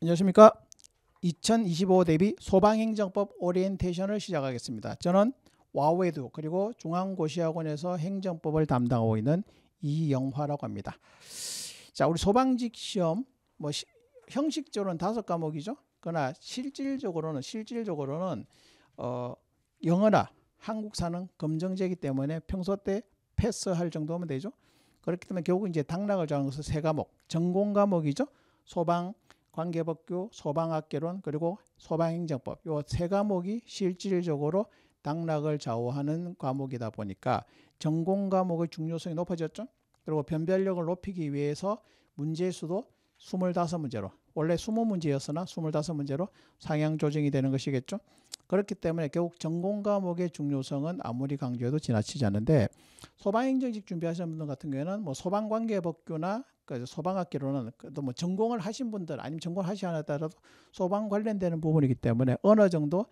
안녕하십니까. 2025 대비 소방행정법 오리엔테이션을 시작하겠습니다. 저는 와우에도 그리고 중앙고시학원에서 행정법을 담당하고 있는 이영화라고 합니다. 자, 우리 소방직 시험 뭐 시, 형식적으로는 다섯 과목이죠. 그러나 실질적으로는 실질적으로는 어, 영어나 한국사는 검정제이기 때문에 평소 때 패스할 정도면 되죠. 그렇기 때문에 결국 이제 당락을 정 것은 세 과목 전공 과목이죠. 소방 관계법규, 소방학개론, 그리고 소방행정법 요 세 과목이 실질적으로 당락을 좌우하는 과목이다 보니까 전공 과목의 중요성이 높아졌죠. 그리고 변별력을 높이기 위해서 문제 수도 스물다섯 문제로 원래 스무 문제였으나 스물다섯 문제로 상향 조정이 되는 것이겠죠. 그렇기 때문에 결국 전공 과목의 중요성은 아무리 강조해도 지나치지 않는데 소방행정직 준비하시는 분들 같은 경우에는 뭐 소방관계법규나 그 소방학기로는 그래도 뭐 전공을 하신 분들 아니면 전공 을 하시지 않았더라도 소방 관련되는 부분이기 때문에 어느 정도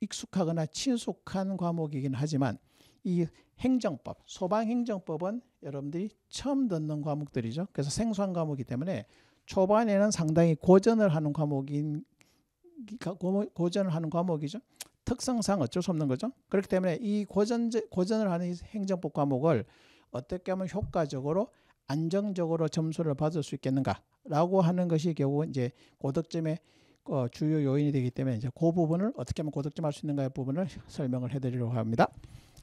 익숙하거나 친숙한 과목이긴 하지만 이 행정법, 소방행정법은 여러분들이 처음 듣는 과목들이죠. 그래서 생소한 과목이기 때문에 초반에는 상당히 고전을 하는 과목인 그러니까 고전을 하는 과목이죠. 특성상 어쩔 수 없는 거죠. 그렇기 때문에 이 고전 고전을 하는 행정법 과목을 어떻게 하면 효과적으로 안정적으로 점수를 받을 수 있겠는가라고 하는 것이 결국 이제 고득점의 어, 주요 요인이 되기 때문에 이제 그 부분을 어떻게 하면 고득점 할수 있는가의 부분을 설명을 해드리려고 합니다.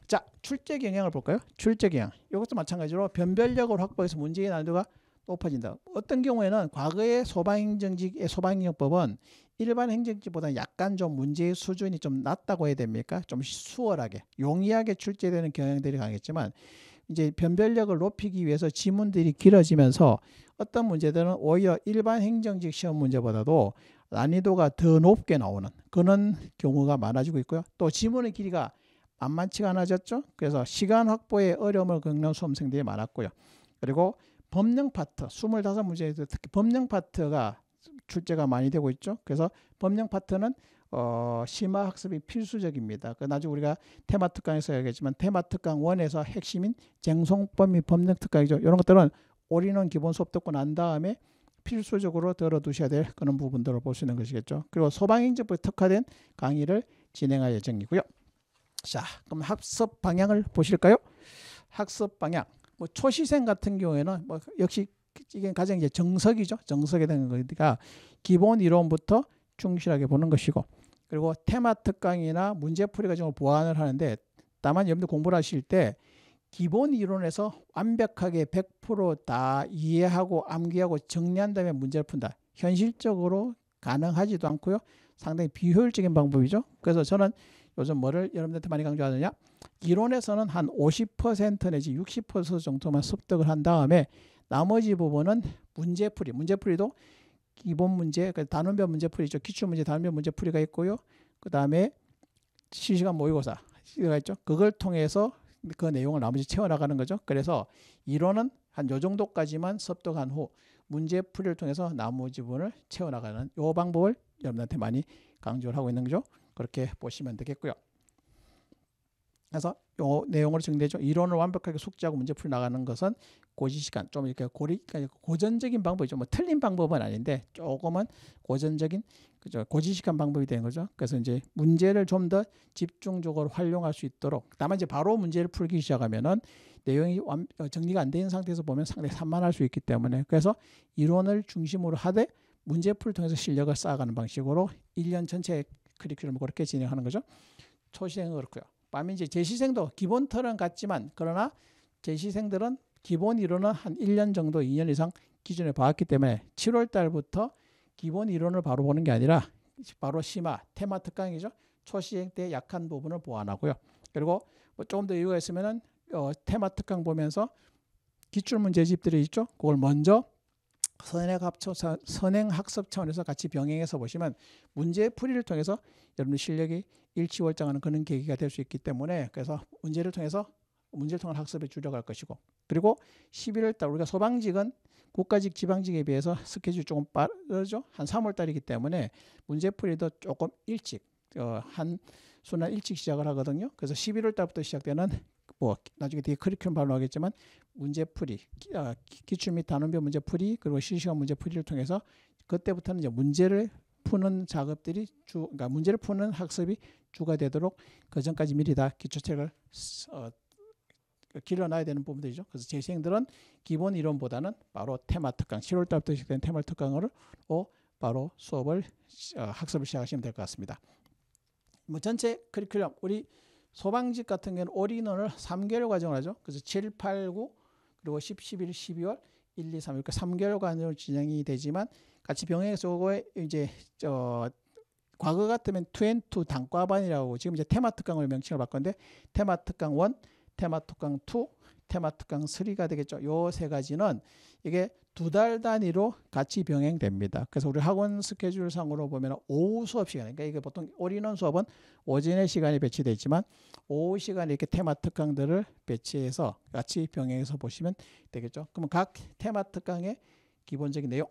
자, 출제 경향을 볼까요? 출제 경향. 이것도 마찬가지로 변별력을 확보해서 문제의 난도가 높아진다. 어떤 경우에는 과거의 소방행정직의 소방행정법은 일반 행정직보다 약간 좀 문제의 수준이 좀 낮다고 해야 됩니까? 좀 수월하게, 용이하게 출제되는 경향들이 강했지만, 이제 변별력을 높이기 위해서 지문들이 길어지면서 어떤 문제들은 오히려 일반 행정직 시험 문제보다도 난이도가 더 높게 나오는 그런 경우가 많아지고 있고요. 또 지문의 길이가 만만치가 않아졌죠. 그래서 시간 확보에 어려움을 겪는 수험생들이 많았고요. 그리고 법령 파트, 25문제에서 특히 법령 파트가 출제가 많이 되고 있죠. 그래서 법령 파트는 어, 심화 학습이 필수적입니다. 그 나중에 우리가 테마 특강에서 얘기했지만 테마 특강 1에서 핵심인 쟁송법이 법령 특강이죠. 이런 것들은 올인원 기본 수업 듣고 난 다음에 필수적으로 들어두셔야 될 그런 부분들을 볼 수 있는 것이겠죠. 그리고 소방행정법에 뭐 특화된 강의를 진행할 예정이고요. 자, 그럼 학습 방향을 보실까요? 학습 방향. 뭐 초시생 같은 경우에는 뭐 역시 이게 가장 이제 정석이죠. 정석에 대한 거니까 기본 이론부터 충실하게 보는 것이고 그리고 테마 특강이나 문제풀이 과정을 보완을 하는데 다만 여러분들 공부를 하실 때 기본 이론에서 완벽하게 100%다 이해하고 암기하고 정리한 다음에 문제를 푼다. 현실적으로 가능하지도 않고요. 상당히 비효율적인 방법이죠. 그래서 저는 요즘 뭐를 여러분들한테 많이 강조하느냐? 이론에서는 한 50% 내지 60% 정도만 습득을 한 다음에 나머지 부분은 문제풀이, 문제풀이도 기본 문제, 그 단원별 문제풀이죠. 기출 문제, 단원별 문제풀이가 있고요. 그 다음에 실시간 모의고사 시가 있죠. 그걸 통해서 그 내용을 나머지 채워나가는 거죠. 그래서 이론은 한 요 정도까지만 습득한 후 문제풀이를 통해서 나머지 부분을 채워나가는 요 방법을 여러분한테 많이 강조를 하고 있는 거죠. 그렇게 보시면 되겠고요. 그래서 요내용으 정리되죠. 이론을 완벽하게 숙지하고 문제 풀 나가는 것은 고지시간 좀 이렇게 고리 그러니까 고전적인 방법이죠. 뭐 틀린 방법은 아닌데 조금은 고전적인 그죠 고지시간 방법이 되는 거죠. 그래서 이제 문제를 좀 더 집중적으로 활용할 수 있도록 다만 이제 바로 문제를 풀기 시작하면은 내용이 완, 어, 정리가 안되 상태에서 보면 상당히 산만할 수 있기 때문에 그래서 이론을 중심으로 하되 문제풀 통해서 실력을 쌓아가는 방식으로 1년 전체 커리큘럼을 그렇게 진행하는 거죠. 초시생은 그렇고요. 밤에 이제 재시생도 기본 틀은 같지만 그러나 재시생들은 기본 이론은 한 1년 정도 2년 이상 기준에 봐왔기 때문에 7월 달부터 기본 이론을 바로 보는 게 아니라 바로 심화 테마 특강이죠. 초시행 때 약한 부분을 보완하고요. 그리고 뭐 조금 더 이유가 있으면은 어, 테마 특강 보면서 기출 문제집들이 있죠. 그걸 먼저 선행학습 차원에서 같이 병행해서 보시면 문제 풀이를 통해서 여러분의 실력이 일치월장하는 그런 계기가 될 수 있기 때문에 그래서 문제를 통해서 문제를 통한 학습에 주력할 것이고 그리고 11월 달 우리가 소방직은 국가직 지방직에 비해서 스케줄이 조금 빠르죠 한 3월 달이기 때문에 문제풀이도 조금 일찍 어, 한순나 일찍 시작을 하거든요 그래서 11월 달부터 시작되는 뭐 나중에 되게 커리큘럼 발로 하겠지만 문제풀이 아, 기출 및 단원별 문제풀이 그리고 실시간 문제풀이를 통해서 그때부터는 이제 문제를 푸는 작업들이 주 그러니까 문제를 푸는 학습이 주가 되도록 그 전까지 미리 다 기초책을 어, 그 길러놔야 되는 부분들이죠. 그래서 재생들은 기본 이론보다는 바로 테마 특강 7월달부터 시작된 테마 특강으로 바로 수업을 어, 학습을 시작하시면 될 것 같습니다. 뭐 전체 커리큘럼 우리 소방직 같은 경우는 올인원을 3개월 과정을 하죠. 그래서 7, 8, 9 그리고 10, 11, 12월 1, 2, 3 이렇게 3개월 과정으로 진행이 되지만 같이 병행해서 그거에 이제 저 과거 같으면 투앤투 단과반이라고 지금 이제 테마 특강을 명칭을 바꿨는데 테마 특강 1, 테마 특강 2, 테마 특강 3가 되겠죠. 요 세 가지는 이게 두달 단위로 같이 병행됩니다. 그래서 우리 학원 스케줄 상으로 보면 오후 수업 시간, 그러니까 이게 보통 올인원 수업은 오전에 시간이 배치되어 있지만 오후 시간에 이렇게 테마 특강들을 배치해서 같이 병행해서 보시면 되겠죠. 그러면 각 테마 특강의 기본적인 내용.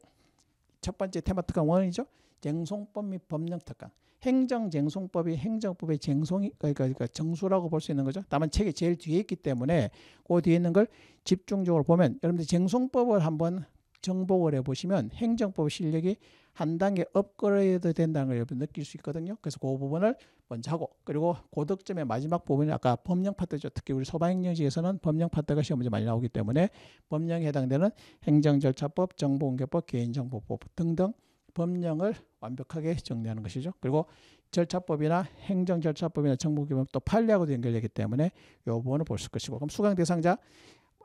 첫 번째 테마 특강 원이죠. 쟁송법 및 법령 특강. 행정쟁송법이 행정법의 쟁송이 그러니까, 그러니까 정수라고 볼 수 있는 거죠. 다만 책이 제일 뒤에 있기 때문에 그 뒤에 있는 걸 집중적으로 보면 여러분들 쟁송법을 한번 정복을 해보시면 행정법 실력이 한 단계 업그레이드 된다는 걸 여러분 느낄 수 있거든요. 그래서 그 부분을 먼저 하고 그리고 고득점의 마지막 부분이 아까 법령 파트죠. 특히 우리 소방행정지에서는 법령 파트가 시험 문제 많이 나오기 때문에 법령에 해당되는 행정절차법, 정보공개법, 개인정보법 등등 법령을 완벽하게 정리하는 것이죠. 그리고 절차법이나 행정절차법이나 정보기법 또 판례하고도 연결되기 때문에 요 부분을 볼수 있을 것이고 그럼 수강 대상자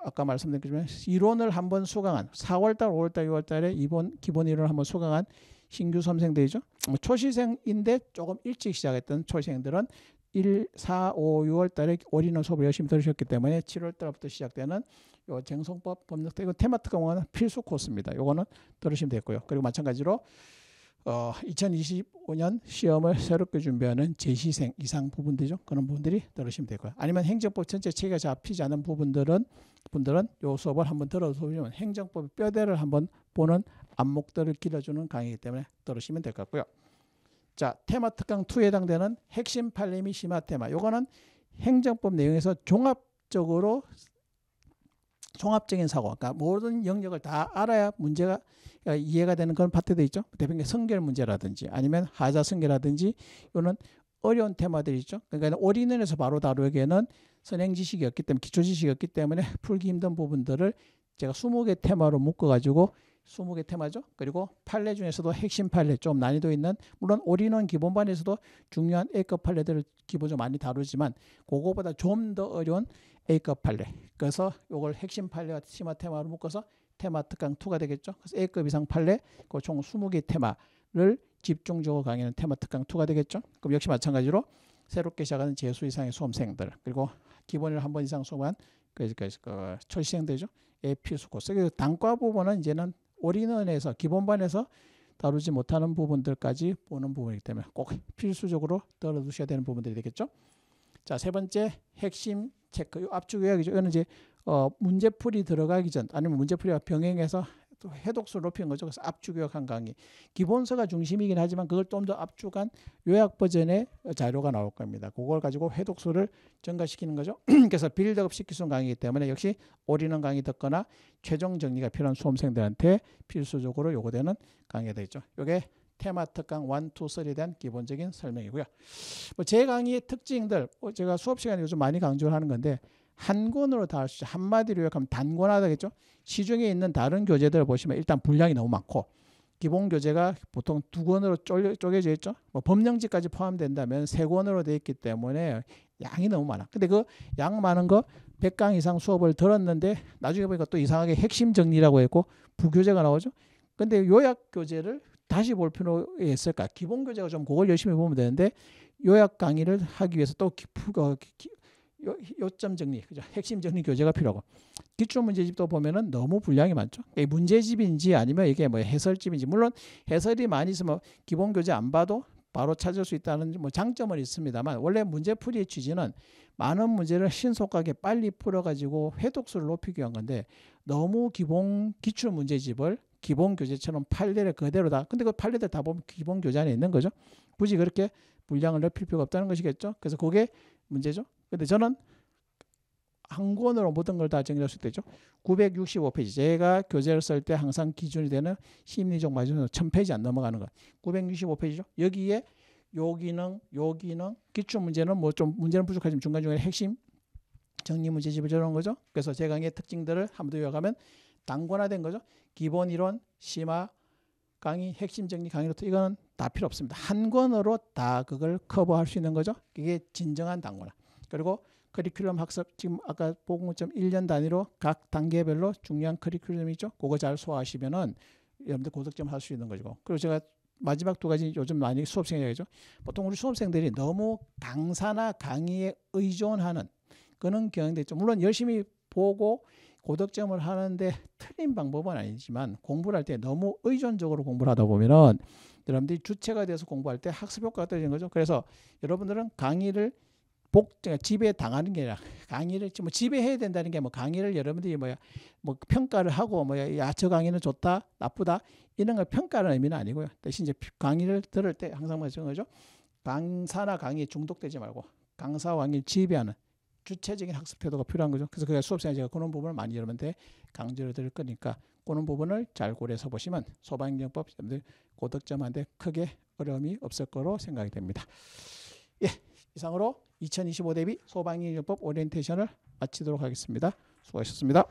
아까 말씀드렸지만 이론을 한번 수강한 4월달, 5월달, 6월달에 이번 기본 이론을 한번 수강한 신규 선생들이죠. 뭐 초시생인데 조금 일찍 시작했던 초시생들은 1, 4, 5, 6월달에 올인원 수업을 열심히 들으셨기 때문에 7월달부터 시작되는 요 쟁송법 법률 이거 그 테마특강원 필수 코스입니다. 요거는 들으시면 됐고요. 그리고 마찬가지로 어, 2025년 시험을 새롭게 준비하는 재시생 이상 부분들이죠. 그런 부분들이 들으시면 되고요. 아니면 행정법 전체 체계가 잡히지 않은 부분들은 분들은 요 수업을 한번 들어서보면 행정법의 뼈대를 한번 보는 안목들을 길러주는 강의이기 때문에 들으시면 될 것 같고요. 자, 테마 특강 2에 해당되는 핵심 팔레미 심화 테마. 요거는 행정법 내용에서 종합적으로 종합적인 사고, 그러니까 모든 영역을 다 알아야 문제가 어, 이해가 되는 그런 파트도 있죠. 대표님 성결 문제라든지 아니면 하자 성결라든지 이런 어려운 테마들이 있죠. 그러니까 올인원에서 바로 다루기에는 선행 지식이 없기 때문에 기초 지식이 없기 때문에 풀기 힘든 부분들을 제가 20개 테마로 묶어가지고 20개 테마죠. 그리고 판례 중에서도 핵심 판례 좀 난이도 있는 물론 올인원 기본반에서도 중요한 A급 판례들을 기본적으로 많이 다루지만 그거보다 좀 더 어려운 A급 판례. 그래서 이걸 핵심 판례와 심화 테마로 묶어서 테마 특강 2가 되겠죠. 그래서 A급 이상 판례 그총 20개 테마를 집중적으로 강의하는 테마 특강 2가 되겠죠. 그럼 역시 마찬가지로 새롭게 시작하는 재수 이상의 수험생들 그리고 기본을 한 번 이상 수업한 그그 그, 그, 철시행되죠. 예 필수 코스. 그 단과 부분은 이제는 올인원에서 기본반에서 다루지 못하는 부분들까지 보는 부분이기 때문에 꼭 필수적으로 떨어두셔야 되는 부분들이 되겠죠. 자, 세 번째 핵심 체크. 이 압축 요약이죠. 이거는 이제 어, 문제풀이 들어가기 전 아니면 문제풀이와 병행해서 또 해독수를 높인 거죠. 그래서 압축요약한 강의. 기본서가 중심이긴 하지만 그걸 좀 더 압축한 요약 버전의 자료가 나올 겁니다. 그걸 가지고 해독수를 증가시키는 거죠. 그래서 빌드업 시키는 강의이기 때문에 역시 올인원 강의 듣거나 최종 정리가 필요한 수험생들한테 필수적으로 요구되는 강의가 되겠죠. 요게 테마 특강 1, 2, 3에 대한 기본적인 설명이고요. 뭐 제 강의의 특징들, 어, 제가 수업 시간에 요즘 많이 강조를 하는 건데 한 권으로 다 할 수, 있어요. 한마디로 요약하면 단권하다겠죠? 시중에 있는 다른 교재들을 보시면 일단 분량이 너무 많고, 기본 교재가 보통 두 권으로 쪼개져 있죠? 뭐 법령지까지 포함된다면 세 권으로 돼 있기 때문에 양이 너무 많아. 근데 그 양 많은 거 100강 이상 수업을 들었는데 나중에 보니까 또 이상하게 핵심 정리라고 했고 부교재가 나오죠? 근데 요약 교재를 다시 볼 필요가 있을까? 기본 교재가 좀 그걸 열심히 보면 되는데 요약 강의를 하기 위해서 또 기, 어, 기, 요, 요점 정리, 그죠? 핵심 정리 교재가 필요하고 기출 문제집도 보면은 너무 분량이 많죠. 이게 문제집인지 아니면 이게 뭐 해설집인지 물론 해설이 많이 있으면 기본 교재 안 봐도 바로 찾을 수 있다는 뭐 장점은 있습니다만 원래 문제풀이의 취지는 많은 문제를 신속하게 빨리 풀어가지고 회독수를 높이기 위한 건데 너무 기본 기출 문제집을 기본 교재처럼 판례를 그대로 다 근데 그 판례들 다 보면 기본 교재 안에 있는 거죠 굳이 그렇게 분량을 넓힐 필요가 없다는 것이겠죠 그래서 그게 문제죠 근데 저는 한 권으로 모든 걸 다 정리할 수 있죠. 965페이지. 제가 교재를 쓸 때 항상 기준이 되는 심리적 마지노선 1000페이지 안 넘어가는 것. 965페이지죠. 여기에 요 기능, 요 기능, 기초 문제는 뭐 좀 문제는 부족하지만 중간중간에 핵심 정리 문제집을 저런 거죠. 그래서 제 강의 의 특징들을 한 번더 요약하면 단권화된 거죠. 기본 이론, 심화, 강의, 핵심 정리 강의로부 이거는 다 필요 없습니다. 한 권으로 다 그걸 커버할 수 있는 거죠. 그게 진정한 단권화. 그리고 커리큘럼 학습 지금 아까 보고 점 1년 단위로 각 단계별로 중요한 커리큘럼이죠. 그거 잘 소화하시면은 여러분들 고득점 할 수 있는 거죠. 그리고 제가 마지막 두 가지 요즘 많이 수업생 이야기죠. 보통 우리 수험생들이 너무 강사나 강의에 의존하는 그런 경향이 있죠. 물론 열심히 보고 고득점을 하는데 틀린 방법은 아니지만 공부를 할 때 너무 의존적으로 공부를 하다 보면은 여러분들이 주체가 돼서 공부할 때 학습 효과가 떨어지는 거죠. 그래서 여러분들은 강의를 복 지배 당하는 게 아니라 강의를 뭐 지배해야 된다는 게 뭐 강의를 여러분들이 뭐야 뭐 평가를 하고 뭐야 야처 강의는 좋다 나쁘다 이런 걸 평가하는 의미는 아니고요 대신 이제 강의를 들을 때 항상 말씀하죠 강사나 강의 중독되지 말고 강사 왕이 지배하는 주체적인 학습 태도가 필요한 거죠 그래서 그 수업생에 제가 그런 부분을 많이 여러분한테 강조를 드릴 거니까 그런 부분을 잘 고려해서 보시면 소방행법 여러분들 고득점한데 크게 어려움이 없을 거로 생각이 됩니다 예. 이상으로 2025 대비 소방인력법 오리엔테이션을 마치도록 하겠습니다. 수고하셨습니다.